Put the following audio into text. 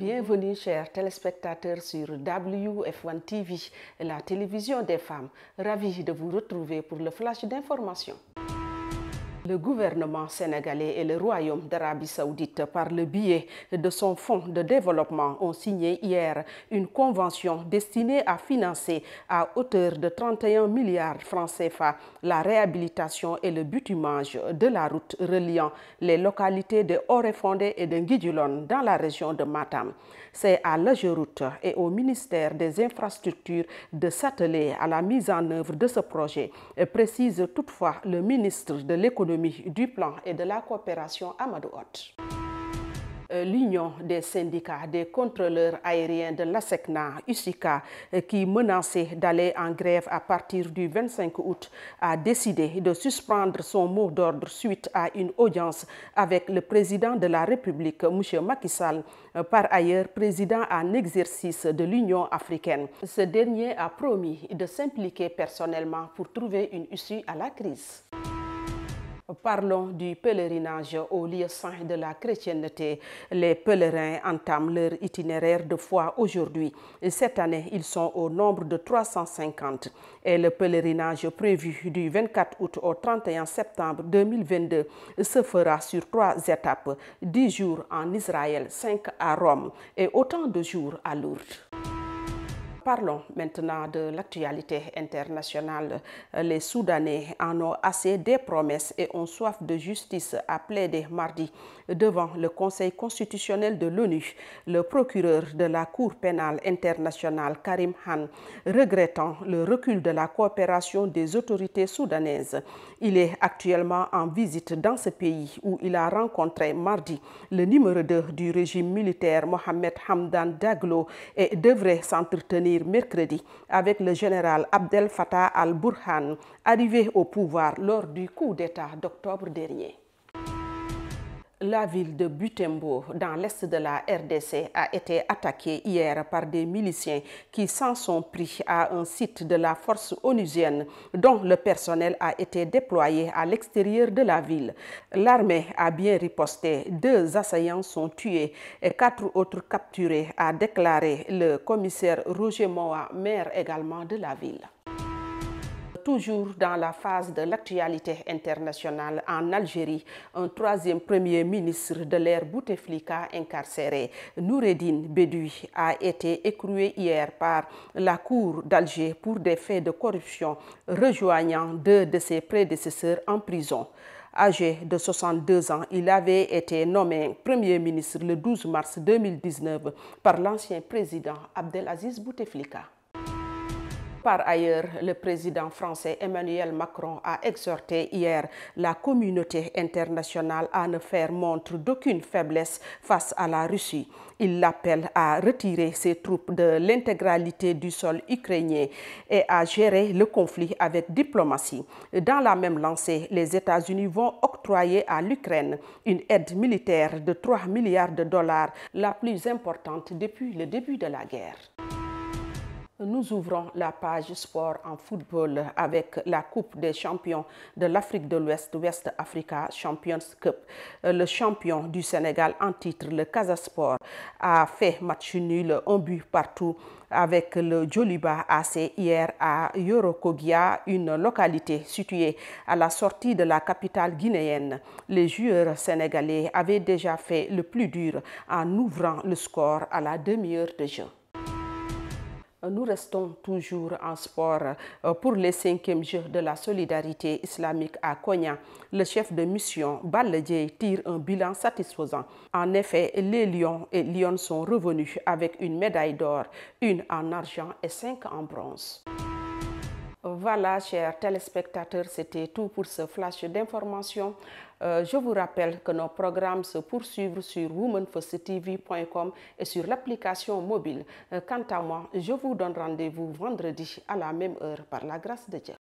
Bienvenue, chers téléspectateurs, sur WF1 TV, la télévision des femmes. Ravie de vous retrouver pour le flash d'information. Le gouvernement sénégalais et le Royaume d'Arabie saoudite, par le biais de son fonds de développement, ont signé hier une convention destinée à financer à hauteur de 31 milliards francs CFA la réhabilitation et le butumage de la route reliant les localités de Orefondé et de Nguidulon dans la région de Matam. C'est à l'Ageroute et au ministère des Infrastructures de s'atteler à la mise en œuvre de ce projet, précise toutefois le ministre de l'Économie du plan et de la coopération Amadou euh, L'Union des syndicats des contrôleurs aériens de l'ASECNA, USICA, euh, qui menaçait d'aller en grève à partir du 25 août, a décidé de suspendre son mot d'ordre suite à une audience avec le président de la République, M. Macky Sall, euh, par ailleurs président en exercice de l'Union africaine. Ce dernier a promis de s'impliquer personnellement pour trouver une issue à la crise. Parlons du pèlerinage au lieu saint de la chrétienté. Les pèlerins entament leur itinéraire de foi aujourd'hui. Cette année, ils sont au nombre de 350 et le pèlerinage prévu du 24 août au 31 septembre 2022 se fera sur trois étapes, Dix jours en Israël, 5 à Rome et autant de jours à Lourdes. Parlons maintenant de l'actualité internationale. Les Soudanais en ont assez des promesses et ont soif de justice, a plaidé mardi devant le Conseil constitutionnel de l'ONU le procureur de la Cour pénale internationale Karim Khan, regrettant le recul de la coopération des autorités soudanaises. Il est actuellement en visite dans ce pays où il a rencontré mardi le numéro 2 du régime militaire Mohamed Hamdan Daglo et devrait s'entretenir mercredi avec le général Abdel Fattah al-Burhan, arrivé au pouvoir lors du coup d'État d'octobre dernier. La ville de Butembo, dans l'est de la RDC, a été attaquée hier par des miliciens qui s'en sont pris à un site de la force onusienne dont le personnel a été déployé à l'extérieur de la ville. L'armée a bien riposté, deux assaillants sont tués et quatre autres capturés, a déclaré le commissaire Roger Moa, maire également de la ville toujours dans la phase de l'actualité internationale en Algérie, un troisième premier ministre de l'ère Bouteflika incarcéré, Noureddine Bedoui, a été écroué hier par la Cour d'Alger pour des faits de corruption, rejoignant deux de ses prédécesseurs en prison. Âgé de 62 ans, il avait été nommé Premier ministre le 12 mars 2019 par l'ancien président Abdelaziz Bouteflika. Par ailleurs, le président français Emmanuel Macron a exhorté hier la communauté internationale à ne faire montre d'aucune faiblesse face à la Russie. Il l'appelle à retirer ses troupes de l'intégralité du sol ukrainien et à gérer le conflit avec diplomatie. Dans la même lancée, les États-Unis vont octroyer à l'Ukraine une aide militaire de 3 milliards de dollars, la plus importante depuis le début de la guerre. Nous ouvrons la page sport en football avec la Coupe des champions de l'Afrique de l'Ouest, West Africa Champions Cup. Euh, le champion du Sénégal en titre, le Casasport, a fait match nul, un but partout avec le Joliba AC hier à Yorokogia, une localité située à la sortie de la capitale guinéenne. Les joueurs sénégalais avaient déjà fait le plus dur en ouvrant le score à la demi-heure de jeu. Nous restons toujours en sport euh, pour les cinquièmes Jeux de la solidarité islamique à Konya. Le chef de mission, Baledje, tire un bilan satisfaisant. En effet, les Lions et Lions sont revenus avec une médaille d'or, une en argent et cinq en bronze. Voilà, chers téléspectateurs, c'était tout pour ce flash d'information. Euh, je vous rappelle que nos programmes se poursuivent sur womanfocetv.com et sur l'application mobile. Euh, quant à moi, je vous donne rendez-vous vendredi à la même heure par la grâce de Dieu.